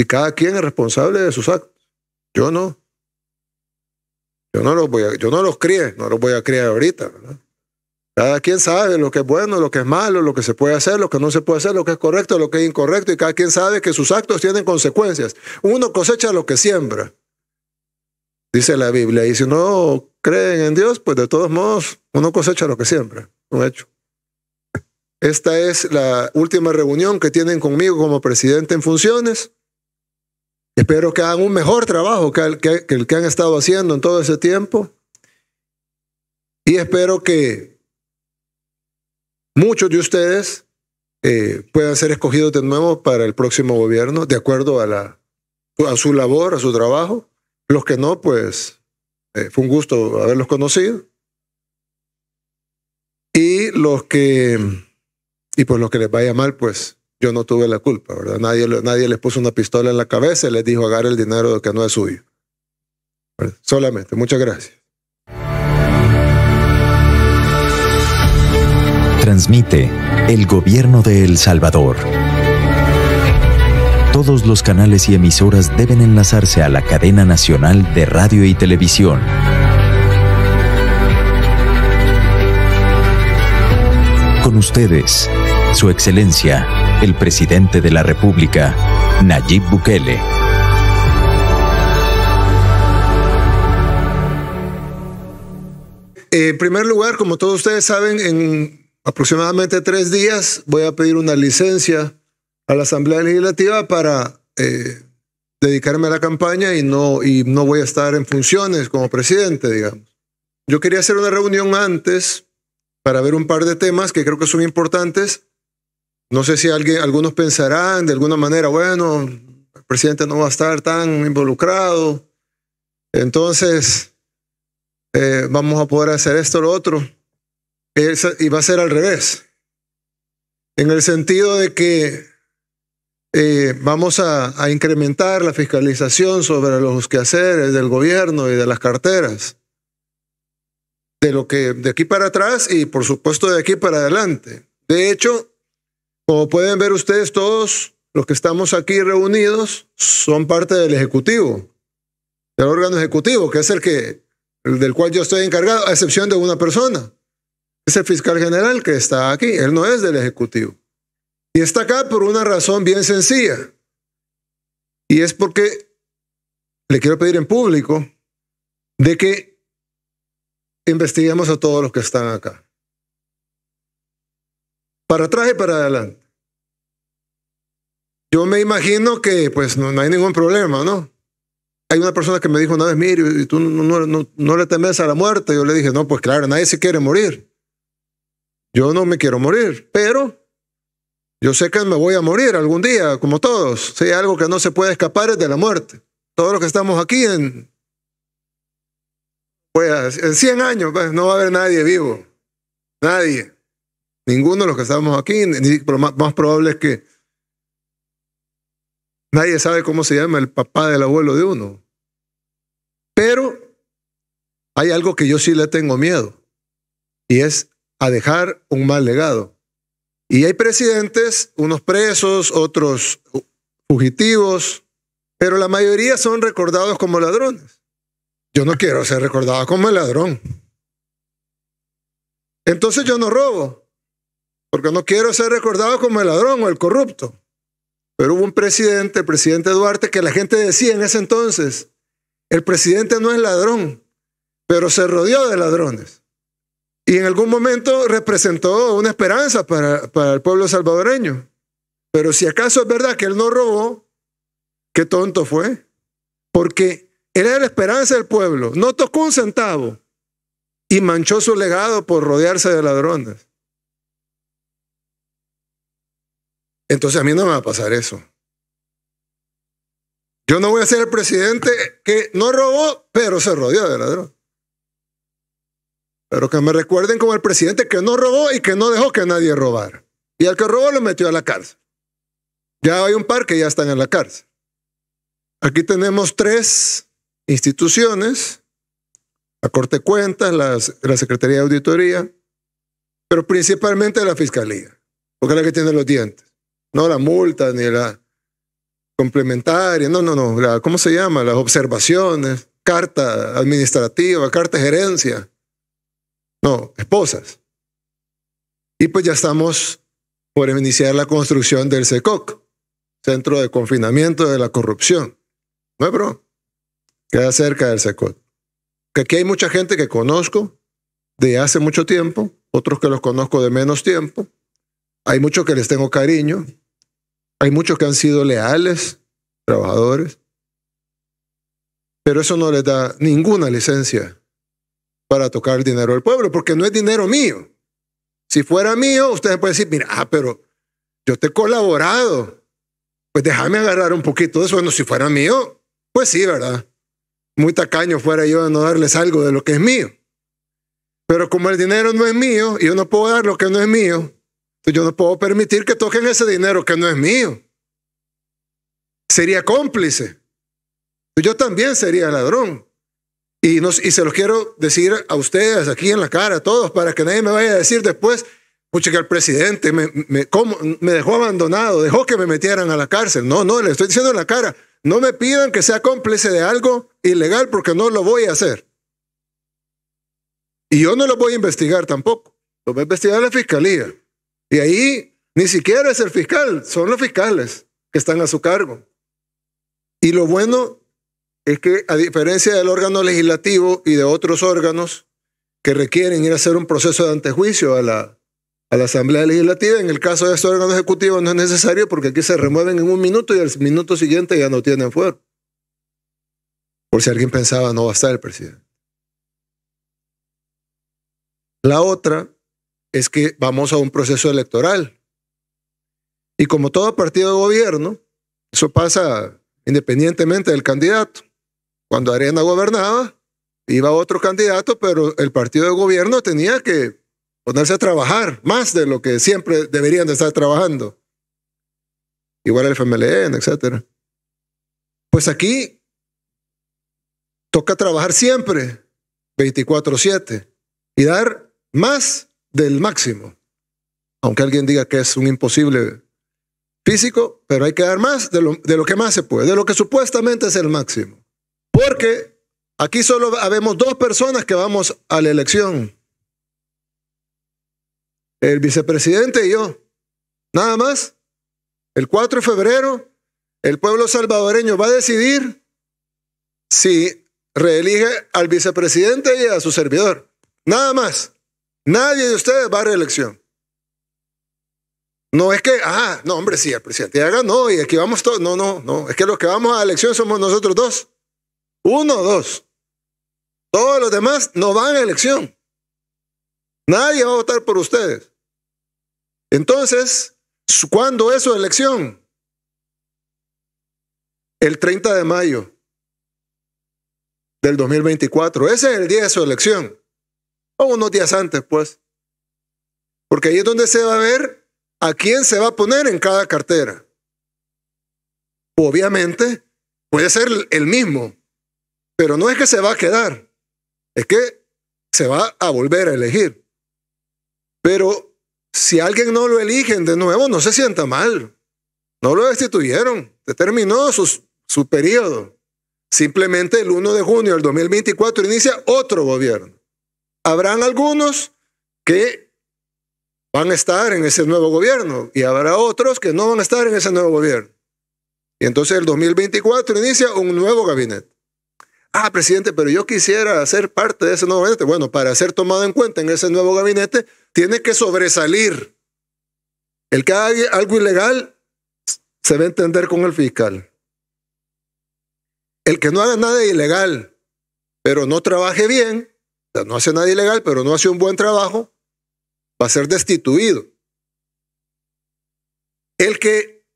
Y cada quien es responsable de sus actos. Yo no. Yo no los voy a, yo no los no los voy a criar ahorita, Cada quien sabe lo que es bueno, lo que es malo, lo que se puede hacer, lo que no se puede hacer, lo que es correcto, lo que es incorrecto, y cada quien sabe que sus actos tienen consecuencias. Uno cosecha lo que siembra, dice la Biblia, y si no creen en Dios, pues de todos modos, uno cosecha lo que siembra, un hecho. Esta es la última reunión que tienen conmigo como presidente en funciones. Espero que hagan un mejor trabajo que el que, han estado haciendo en todo ese tiempo. Y espero que muchos de ustedes eh, puedan ser escogidos de nuevo para el próximo gobierno, de acuerdo a, la, a su labor, a su trabajo. Los que no, pues eh, fue un gusto haberlos conocido. Y los que, y pues los que les vaya mal, pues yo no tuve la culpa, ¿verdad? Nadie, nadie les puso una pistola en la cabeza y les dijo agarre el dinero que no es suyo. Solamente, muchas gracias. Transmite el gobierno de El Salvador. Todos los canales y emisoras deben enlazarse a la cadena nacional de radio y televisión. Con ustedes, Su Excelencia, el presidente de la República, Nayib Bukele. Eh, en primer lugar, como todos ustedes saben, en aproximadamente tres días voy a pedir una licencia a la Asamblea Legislativa para eh, dedicarme a la campaña y no, y no voy a estar en funciones como presidente, digamos. Yo quería hacer una reunión antes para ver un par de temas que creo que son importantes no sé si alguien, algunos pensarán de alguna manera, bueno, el presidente no va a estar tan involucrado, entonces eh, vamos a poder hacer esto o lo otro. y va a ser al revés, en el sentido de que eh, vamos a, a incrementar la fiscalización sobre los quehaceres del gobierno y de las carteras de lo que de aquí para atrás y por supuesto de aquí para adelante. De hecho, como pueden ver ustedes todos, los que estamos aquí reunidos son parte del Ejecutivo, del órgano Ejecutivo, que es el que el del cual yo estoy encargado, a excepción de una persona. Es el fiscal general que está aquí, él no es del Ejecutivo. Y está acá por una razón bien sencilla. Y es porque le quiero pedir en público de que investiguemos a todos los que están acá para atrás y para adelante. Yo me imagino que pues no, hay ningún problema, ¿no? Hay una persona que me dijo una vez, mire, tú no, le temes a la muerte. Yo le dije, no, pues claro, nadie se quiere morir. Yo no me quiero morir, pero yo sé que me voy a morir algún día, como todos. Si hay algo que no se puede escapar es de la muerte. Todos los que estamos aquí en, pues, en 100 años pues, no va a haber nadie vivo. Nadie. Ninguno de los que estamos aquí, más, probable es que nadie sabe cómo se llama el papá del abuelo de uno. Pero hay algo que yo sí le tengo miedo y es a dejar un mal legado. Y hay presidentes, unos presos, otros fugitivos, pero la mayoría son recordados como ladrones. Yo no quiero ser recordado como ladrón. Entonces yo no robo porque no quiero ser recordado como el ladrón o el corrupto. Pero hubo un presidente, el presidente Duarte, que la gente decía en ese entonces, el presidente no es ladrón, pero se rodeó de ladrones. Y en algún momento representó una esperanza para, para el pueblo salvadoreño. Pero si acaso es verdad que él no robó, qué tonto fue. Porque era la esperanza del pueblo, no tocó un centavo y manchó su legado por rodearse de ladrones. Entonces a mí no me va a pasar eso. Yo no voy a ser el presidente que no robó, pero se rodeó de ladrón. Pero que me recuerden como el presidente que no robó y que no dejó que nadie robara. Y al que robó lo metió a la cárcel. Ya hay un par que ya están en la cárcel. Aquí tenemos tres instituciones, la Corte de Cuentas, la Secretaría de Auditoría, pero principalmente la Fiscalía, porque es la que tiene los dientes. No la multa ni la complementaria, no, no, no, la, ¿cómo se llama? Las observaciones, carta administrativa, carta de gerencia. No, esposas. Y pues ya estamos por iniciar la construcción del SECOC, e Centro de Confinamiento de la Corrupción. ¿No es Queda cerca del SECOC. E que aquí hay mucha gente que conozco de hace mucho tiempo, otros que los conozco de menos tiempo, hay muchos que les tengo cariño, hay muchos que han sido leales, trabajadores, pero eso no les da ninguna licencia para tocar el dinero del pueblo, porque no es dinero mío. Si fuera mío, ustedes pueden decir, mira, ah, pero yo te he colaborado, pues déjame agarrar un poquito de eso. Bueno, si fuera mío, pues sí, ¿verdad? Muy tacaño fuera yo de no darles algo de lo que es mío. Pero como el dinero no es mío y yo no puedo dar lo que no es mío, pues yo no puedo permitir que toquen ese dinero que no es mío. Sería cómplice. Pues yo también sería ladrón. Y, no y se los quiero decir a ustedes aquí en la cara, a todos, para que nadie me vaya a decir después, pucha, que el presidente me, me dejó abandonado, dejó que me metieran a la cárcel. No, no, le estoy diciendo en la cara, no me pidan que sea cómplice de algo ilegal porque no lo voy a hacer. Y yo no lo voy a investigar tampoco, lo voy a investigar la fiscalía. Y ahí ni siquiera es el fiscal, son los fiscales que están a su cargo. Y lo bueno es que a diferencia del órgano legislativo y de otros órganos que requieren ir a hacer un proceso de antejuicio a la, a la Asamblea Legislativa, en el caso de este órgano ejecutivo no es necesario porque aquí se remueven en un minuto y al minuto siguiente ya no tienen fuerza. Por si alguien pensaba, no va a estar el presidente. La otra es que vamos a un proceso electoral. Y como todo partido de gobierno, eso pasa independientemente del candidato. Cuando Arena gobernaba, iba otro candidato, pero el partido de gobierno tenía que ponerse a trabajar más de lo que siempre deberían de estar trabajando. Igual el FMLN, etc. Pues aquí toca trabajar siempre, 24/7, y dar más del máximo. Aunque alguien diga que es un imposible físico, pero hay que dar más de lo, que más se puede, de lo que supuestamente es el máximo. Porque aquí solo habemos dos personas que vamos a la elección. El vicepresidente y yo. Nada más. El 4 de febrero, el pueblo salvadoreño va a decidir si reelige al vicepresidente y a su servidor. Nada más. Nadie de ustedes va a reelección. No es que, ah, no, hombre, sí, el presidente haga, no, y aquí vamos todos. No, no, no. Es que los que vamos a elección somos nosotros dos. Uno, dos. Todos los demás no van a elección. Nadie va a votar por ustedes. Entonces, ¿cuándo es su elección? El 30 de mayo del 2024. Ese es el día de su elección o unos días antes, pues. Porque ahí es donde se va a ver a quién se va a poner en cada cartera. Obviamente, puede ser el mismo, pero no es que se va a quedar, es que se va a volver a elegir. Pero si alguien no lo eligen de nuevo, no se sienta mal. No lo destituyeron, se terminó su, su periodo. Simplemente el 1 de junio del 2024 inicia otro gobierno. Habrán algunos que van a estar en ese nuevo gobierno y habrá otros que no van a estar en ese nuevo gobierno. Y entonces el 2024 inicia un nuevo gabinete. Ah, presidente, pero yo quisiera ser parte de ese nuevo gabinete. Bueno, para ser tomado en cuenta en ese nuevo gabinete, tiene que sobresalir. El que haga algo ilegal se va a entender con el fiscal. El que no haga nada ilegal, pero no trabaje bien, sea, no hace nada ilegal, pero no hace un buen trabajo, va a ser destituido. El que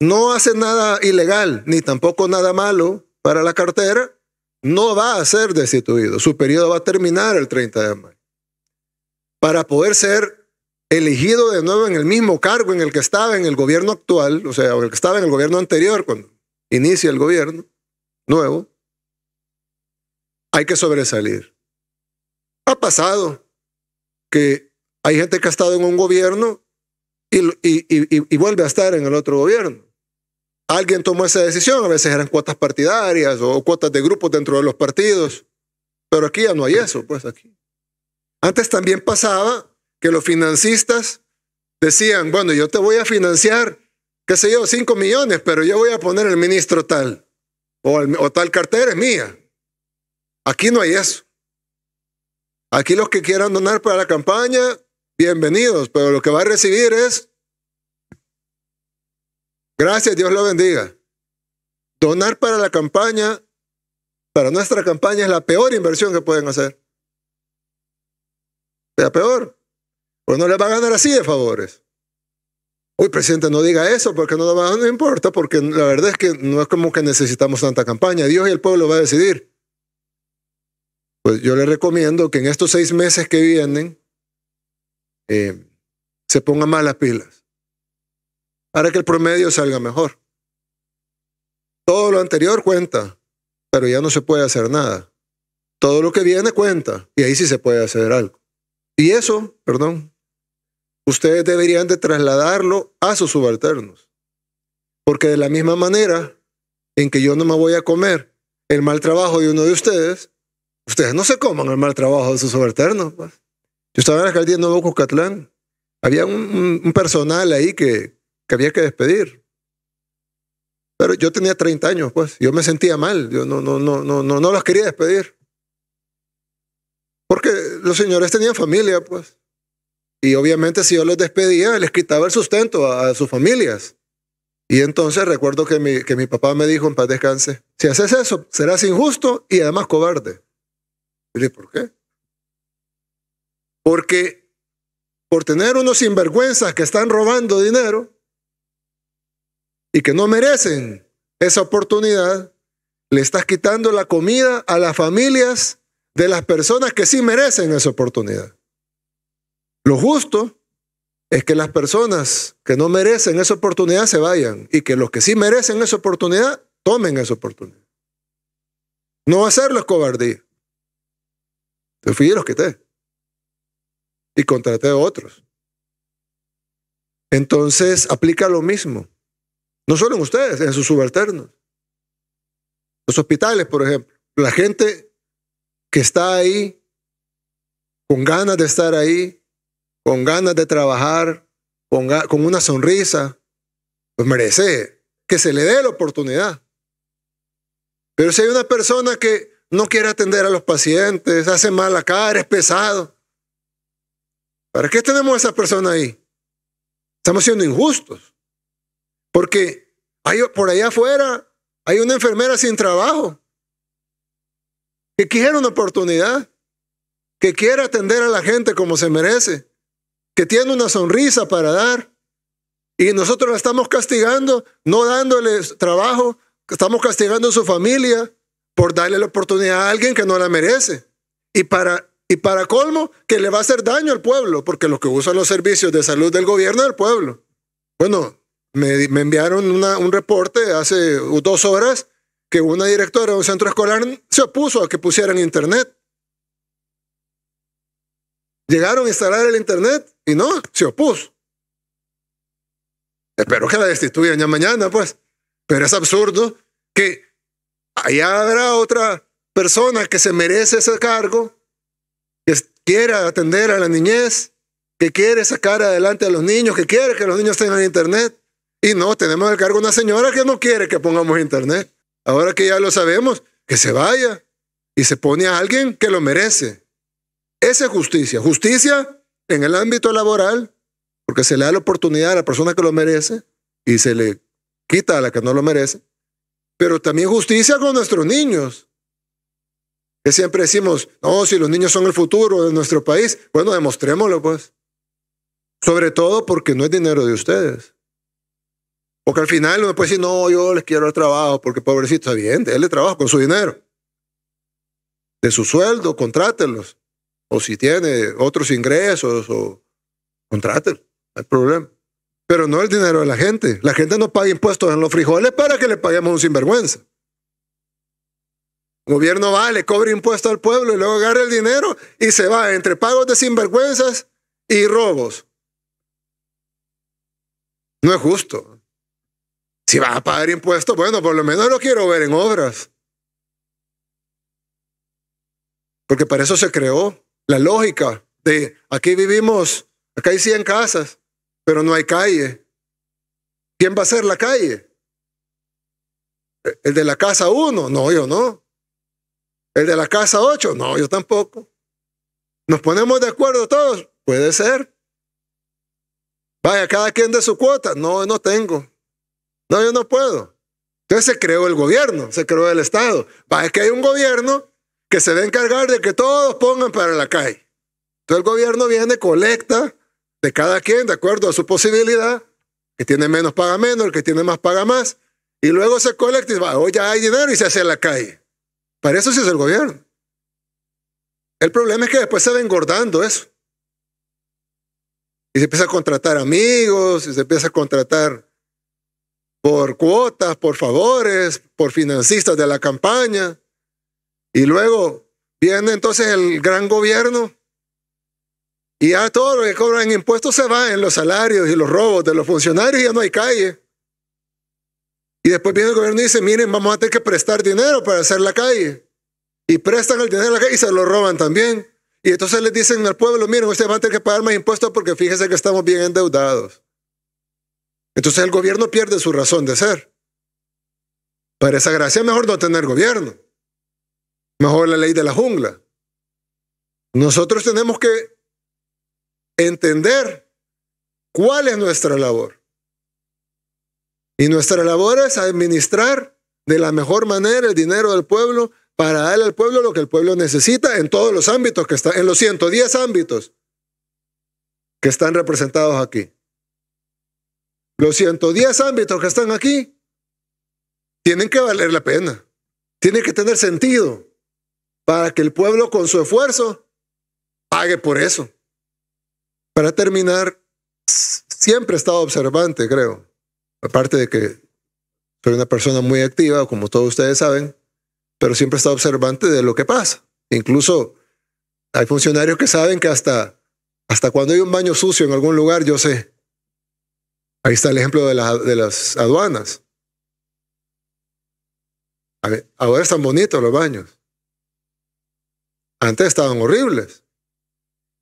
no hace nada ilegal, ni tampoco nada malo para la cartera, no va a ser destituido. Su periodo va a terminar el 30 de mayo. Para poder ser elegido de nuevo en el mismo cargo en el que estaba en el gobierno actual, o sea, en el que estaba en el gobierno anterior, cuando inicia el gobierno nuevo, hay que sobresalir. Ha pasado que hay gente que ha estado en un gobierno y, vuelve a estar en el otro gobierno. Alguien tomó esa decisión, a veces eran cuotas partidarias o cuotas de grupos dentro de los partidos, pero aquí ya no hay eso, pues aquí. Antes también pasaba que los financistas decían, bueno, yo te voy a financiar, qué sé yo, 5 millones, pero yo voy a poner el ministro tal, o, o tal cartera es mía. Aquí no hay eso. Aquí los que quieran donar para la campaña, bienvenidos, pero lo que va a recibir es... Gracias, Dios lo bendiga. Donar para la campaña, para nuestra campaña es la peor inversión que pueden hacer. sea, peor. Pues no le va a ganar así de favores. Uy, presidente, no diga eso porque no, no importa, porque la verdad es que no es como que necesitamos tanta campaña. Dios y el pueblo va a decidir. Pues yo le recomiendo que en estos seis meses que vienen eh, se ponga más las pilas para que el promedio salga mejor. Todo lo anterior cuenta, pero ya no se puede hacer nada. Todo lo que viene cuenta y ahí sí se puede hacer algo. Y eso, perdón, ustedes deberían de trasladarlo a sus subalternos. Porque de la misma manera en que yo no me voy a comer el mal trabajo de uno de ustedes, Ustedes no se coman el mal trabajo de sus subalternos. Pues. Yo estaba en la alcaldía de Nuevo Cucatlán. Había un, personal ahí que, que, había que despedir. Pero yo tenía 30 años, pues. Yo me sentía mal. Yo no, no, no, no, no, los quería despedir. Porque los señores tenían familia, pues. Y obviamente si yo los despedía, les quitaba el sustento a, sus familias. Y entonces recuerdo que mi, que mi papá me dijo, en paz descanse, si haces eso, serás injusto y además cobarde. ¿por qué? Porque por tener unos sinvergüenzas que están robando dinero y que no merecen esa oportunidad, le estás quitando la comida a las familias de las personas que sí merecen esa oportunidad. Lo justo es que las personas que no merecen esa oportunidad se vayan y que los que sí merecen esa oportunidad tomen esa oportunidad. No hacerlo es cobardía. Yo fui y los quité. Y contraté a otros. Entonces, aplica lo mismo. No solo en ustedes, en sus subalternos. Los hospitales, por ejemplo. La gente que está ahí, con ganas de estar ahí, con ganas de trabajar, con una sonrisa, pues merece que se le dé la oportunidad. Pero si hay una persona que no quiere atender a los pacientes, hace mala cara, es pesado. ¿Para qué tenemos a esa persona ahí? Estamos siendo injustos. Porque hay, por allá afuera hay una enfermera sin trabajo que quiere una oportunidad, que quiere atender a la gente como se merece, que tiene una sonrisa para dar. Y nosotros la estamos castigando, no dándole trabajo, estamos castigando a su familia, por darle la oportunidad a alguien que no la merece. Y para, y para colmo, que le va a hacer daño al pueblo, porque los que usan los servicios de salud del gobierno es pueblo. Bueno, me, enviaron un reporte hace dos horas que una directora de un centro escolar se opuso a que pusieran internet. Llegaron a instalar el internet y no, se opuso. Espero que la destituyan ya mañana, pues. Pero es absurdo que allá habrá otra persona que se merece ese cargo, que quiera atender a la niñez, que quiere sacar adelante a los niños, que quiere que los niños tengan internet. Y no, tenemos el cargo una señora que no quiere que pongamos internet. Ahora que ya lo sabemos, que se vaya y se pone a alguien que lo merece. Esa es justicia. Justicia en el ámbito laboral, porque se le da la oportunidad a la persona que lo merece y se le quita a la que no lo merece pero también justicia con nuestros niños. Que siempre decimos, no, si los niños son el futuro de nuestro país, bueno, demostrémoslo pues. Sobre todo porque no es dinero de ustedes. Porque al final uno puede decir, no, yo les quiero el trabajo, porque pobrecito, está bien, le trabaja con su dinero. De su sueldo, contrátelos. O si tiene otros ingresos, o contrátelos, no hay problema pero no el dinero de la gente. La gente no paga impuestos en los frijoles para que le paguemos un sinvergüenza. El gobierno va, le cobra impuestos al pueblo y luego agarra el dinero y se va entre pagos de sinvergüenzas y robos. No es justo. Si va a pagar impuestos, bueno, por lo menos lo quiero ver en obras. Porque para eso se creó la lógica de aquí vivimos, acá hay 100 casas pero no hay calle. ¿Quién va a ser la calle? ¿El de la casa 1? No, yo no. ¿El de la casa 8? No, yo tampoco. ¿Nos ponemos de acuerdo todos? Puede ser. Vaya, cada quien de su cuota. No, yo no tengo. No, yo no puedo. Entonces se creó el gobierno, se creó el Estado. Vaya, que hay un gobierno que se va a encargar de que todos pongan para la calle. Entonces el gobierno viene, colecta, de cada quien de acuerdo a su posibilidad. que tiene menos paga menos, el que tiene más paga más. Y luego se colectiva, hoy oh, ya hay dinero y se hace en la calle. Para eso se es el gobierno. El problema es que después se va engordando eso. Y se empieza a contratar amigos, y se empieza a contratar por cuotas, por favores, por financistas de la campaña. Y luego viene entonces el gran gobierno y ya todo lo que cobran impuestos se va en los salarios y los robos de los funcionarios y ya no hay calle. Y después viene el gobierno y dice, miren, vamos a tener que prestar dinero para hacer la calle. Y prestan el dinero a la calle y se lo roban también. Y entonces les dicen al pueblo, miren, ustedes van a tener que pagar más impuestos porque fíjense que estamos bien endeudados. Entonces el gobierno pierde su razón de ser. Para esa gracia mejor no tener gobierno. Mejor la ley de la jungla. Nosotros tenemos que entender cuál es nuestra labor. Y nuestra labor es administrar de la mejor manera el dinero del pueblo para darle al pueblo lo que el pueblo necesita en todos los ámbitos que están, en los 110 ámbitos que están representados aquí. Los 110 ámbitos que están aquí tienen que valer la pena, tienen que tener sentido para que el pueblo con su esfuerzo pague por eso. Para terminar, siempre he estado observante, creo. Aparte de que soy una persona muy activa, como todos ustedes saben, pero siempre he estado observante de lo que pasa. Incluso hay funcionarios que saben que hasta, hasta cuando hay un baño sucio en algún lugar, yo sé. Ahí está el ejemplo de, de las aduanas. Ahora están bonitos los baños. Antes estaban horribles.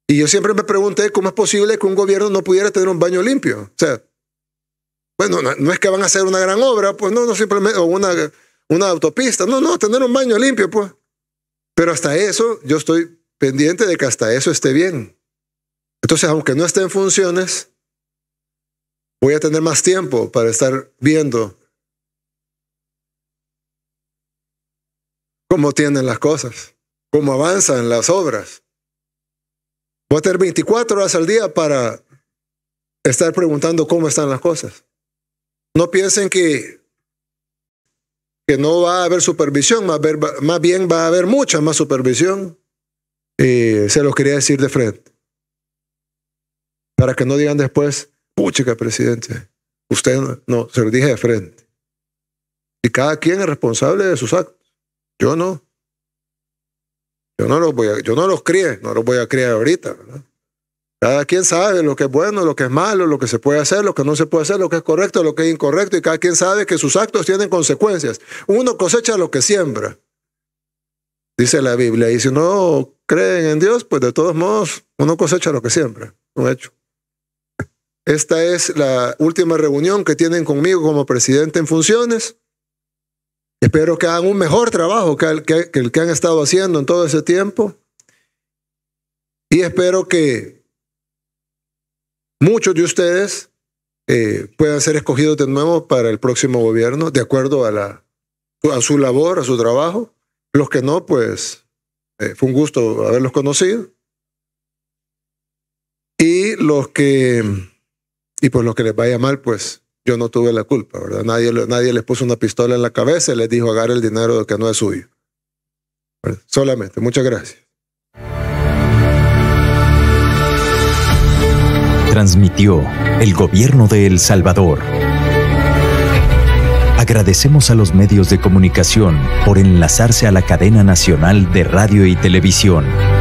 Y yo siempre me pregunté cómo es posible que un gobierno no pudiera tener un baño limpio. O sea, bueno, no, es que van a hacer una gran obra, pues no, no simplemente, o una, una autopista, no, no, tener un baño limpio, pues. Pero hasta eso, yo estoy pendiente de que hasta eso esté bien. Entonces, aunque no esté en funciones, voy a tener más tiempo para estar viendo cómo tienen las cosas, cómo avanzan las obras. Voy a tener 24 horas al día para estar preguntando cómo están las cosas. No piensen que, que no va a haber supervisión, más, bien va a haber mucha más supervisión. Eh, se lo quería decir de frente. Para que no digan después, puchica, presidente, usted no, se lo dije de frente. Y cada quien es responsable de sus actos. Yo no. Yo no los voy a, yo no los crié, no los voy a criar ahorita, Cada quien sabe lo que es bueno, lo que es malo, lo que se puede hacer, lo que no se puede hacer, lo que es correcto, lo que es incorrecto, y cada quien sabe que sus actos tienen consecuencias. Uno cosecha lo que siembra, dice la Biblia, y si no creen en Dios, pues de todos modos uno cosecha lo que siembra, un hecho. Esta es la última reunión que tienen conmigo como presidente en funciones. Espero que hagan un mejor trabajo que el que, han estado haciendo en todo ese tiempo. Y espero que muchos de ustedes eh, puedan ser escogidos de nuevo para el próximo gobierno, de acuerdo a, la, a su labor, a su trabajo. Los que no, pues eh, fue un gusto haberlos conocido. Y los que, y pues los que les vaya mal, pues yo no tuve la culpa, ¿verdad? Nadie, nadie les puso una pistola en la cabeza y les dijo agarre el dinero que no es suyo. Solamente, muchas gracias. Transmitió el gobierno de El Salvador. Agradecemos a los medios de comunicación por enlazarse a la cadena nacional de radio y televisión.